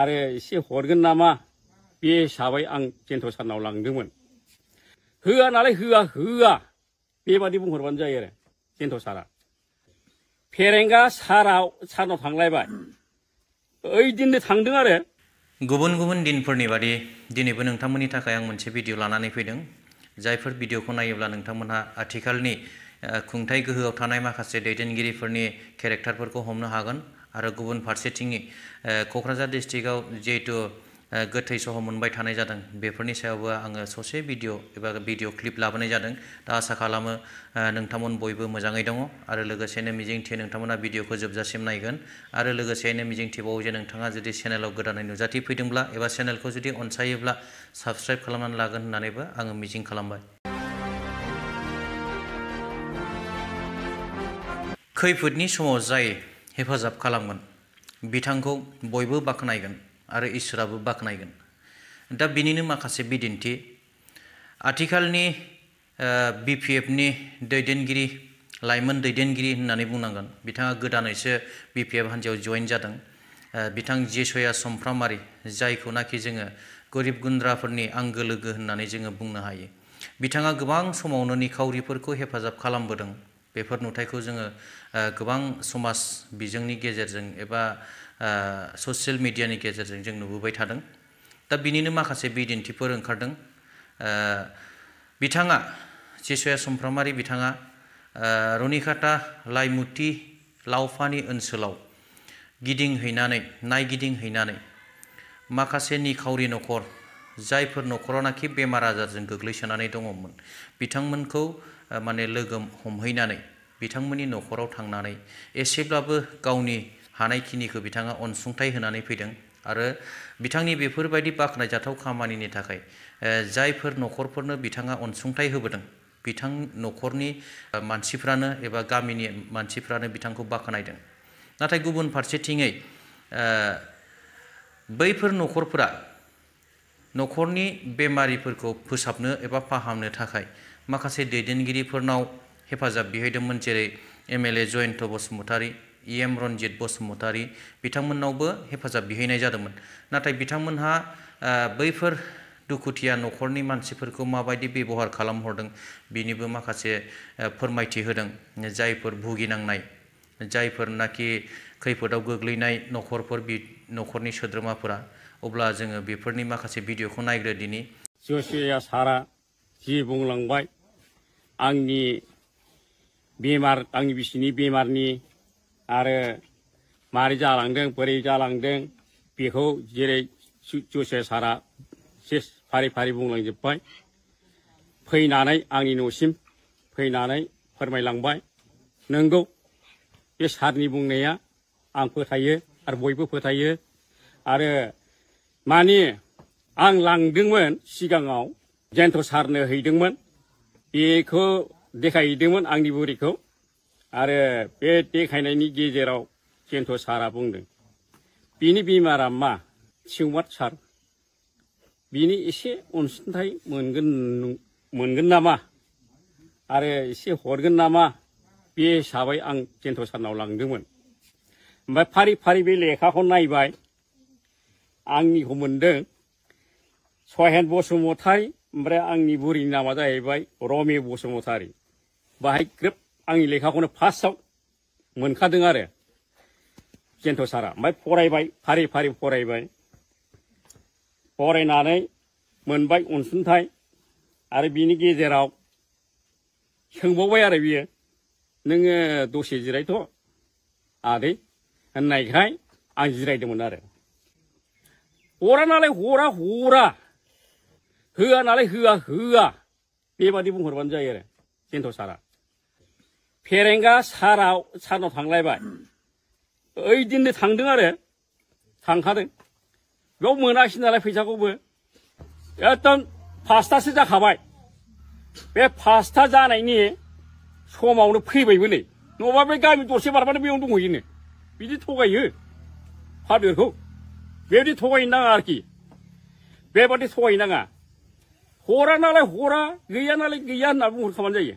आरो एसे हरगोन नामा बे हिसाबै आं जेन्थ' सानाव लांदोंमोन होआ नालाय होआ होआ बेबादि बुंहरबानो जायो आरो जेन्थ' सारा फेरेंगा साराव सानाव थांलायबाय ओइदिननो थांदों आरो गुबुन गुबुन दिनफोरनि बादि दिनैबो नोंथांमोननि थाखाय आं मोनसे भिडिअ लानानै फैदों जायफोर भिडिअखौ नायोब्ला नोंथांमोनहा आथिखालनि खुंथाय गोहोआव थानाय माखासे दैदेनगिरिफोरनि केरेक्टारफोरखौ हमनो हागोन आरो गुबुन फारसेथिङै क'क्राझार डिस्ट्रिक्टआव जिहेतु गोथै सह मोनबाय थानाय जादों बेफोरनि सायावबो आङो ससे भिडिअ' एबा भिडिअ' क्लिप लाबोनाय जादों दा आसा खालामो नोंथांमोन बयबो मोजाङै दङ आरो लोगोसेनो मिजिंथियो नोंथांमोना भिडिअ'खौ जोबजासिम नायगोन आरो लोगोसेयैनो मिजिंथिबावो जे नोंथाङा जुदि चेनेलाव गोदानै नुजाथिफैदोंब्ला एबा चेनेलखौ जुदि अनसायोब्ला साबस्क्राइब खालामनानै लागोन होननानैबो आङो मिजिं खालामबाय खैफोदनि समाव जाय हेफाजाब खालामगोन बिथांखौ बयबो बाख्नायगोन आरो इसोराबो बाख्नायगोन दा बिनिनो माखासे बिदिन्थि आथिखालनि बि दैदेनगिरि लाइमोन दैदेनगिरि होननानै बुंनांगोन बिथाङा गोदानैसो बि एफ हान्जायाव जइन जादों बिथां जेसया समफ्रामारि जायखौनाखि जोङो गोरिब गुन्द्राफोरनि आंगो लोगो होननानै जोङो बुंनो हायो बिथाङा गोबां समावनो निखावरिफोरखौ हेफाजाब खालामबोदों बेफोर नुथायखौ जोङो गोबां समाज बिजोंनि गेजेरजों एबा ससियेल मिडियानि गेजेरजों जों नुबोबाय थादों दा बिनिनो माखासे बिदिन्थिफोर ओंखारदों बिथाङा जिसया सुमफ्रामारि बिथाङा रनिकाटा लाइमुति लावफानि ओनसोलाव गिदिंहैनानै नायगिदिंहैनानै माखासे निखावरि न'खर जायफोर न'खरावनाखि बेमार आजारजों गोग्लैसोनानै दङमोन बिथांमोनखौ माने लोगो हमहैनानै बिथांमोननि न'खराव थांनानै एसेब्लाबो गावनि हानायखिनिखौ बिथाङा अनसुंथाय होनानै फैदों आरो बिथांनि बेफोरबायदि बाख्नायजाथाव खामानिनि थाखाय जायफोर न'खरफोरनो बिथाङा अनसुंथाय होबोदों बिथां न'खरनि मानसिफ्रानो एबा गामिनि मानसिफ्रानो बिथांखौ बाख्नायदों नाथाय गुबुन फारसेथिङै बैफोर न'खरफोरा न'खरनि बेमारिफोरखौ फोसाबनो एबा फाहामनो थाखाय माखासे दैदेनगिरिफोरनाव हेफाजाब बिहैदोंमोन जेरै M L A Jayanta Basumatary इ एम रन्जित बसुमतारी बिथांमोननावबो हेफाजाब बिहैनाय जादोंमोन नाथाय बिथांमोनहा बैफोर दुखुथिया न'खरनि मानसिफोरखौ माबायदि बेबहार खालामहरदों बिनिबो माखासे फोरमायथि होदों जायफोर भुगिनांनाय जायफोरनाखि खैफोदाव गोग्लैनाय न'खरफोर बि न'खरनि सोद्रोमाफोरा अब्ला जोङो बेफोरनि माखासे भिडिअखौ नायग्रोदिनि जसिया सारा जि बुंलांबाय आंनि बेमार आंनि बिसिनि बेमारनि आरो मारै जालांदों बोरै जालांदों बेखौ जेरै जसिया सारा सेस फारि फारि बुंलांजोब्बाय फैनानै आंनि न'सिम फैनानै फोरमायलांबाय नोंगौ बे सारनि बुंनाया आं फोथायो आरो बयबो फोथायो आरो माने आं लांदोंमोन सिगाङाव जयन्त सारनो हैदोंमोन बेखौ देखायहैदोंमोन आंनि बुरिखौ आरो बे देखायनायनि गेजेराव जयन्त सारा बुंदों बिनि बेमारा मा सिउमार सार बिनि एसे अनसुंथाइ मोनगोन मोनगोन नामा आरो एसे हरगोन नामा बे हिसाबै आं जयन्त सारनाव लांदोंमोन ओमफ्राय फारि फारि बे लेखाखौ नायबाय आंनि मोनदों सहेन बसुमतारी ओमफ्राय आंनि बुरैनि नामा जाहैबाय रमे बसुमतारी बाहाय ग्रोब आंनि लेखाखौनो फार्स्टआव मोनखादों आरो जेन्थ' सारा ओमफ्राय फरायबाय फारि फारि फरायबाय फरायनानै मोनबाय अनसुंथाइ आरो बिनि गेजेराव सोंबावबाय आरो बियो नोङो दसे जिरायथ' आदै होननायखाय आं जिरायदोंमोन आरो 호라나래호라호라흐아나래흐아흐아비바디붕허반자이래진토사라페랭가사라사노당라이바어이딘데당등하래당하등요문하신나라회사고부어떤파스타쓰자가봐이왜파스타자나이니소마우는피바이브네너가왜가면도시바라보는비용동호이네미리토가이화려호웹디토가있나가알기웹디토가있나가호라나라호라그야나라그야나부우리가만자이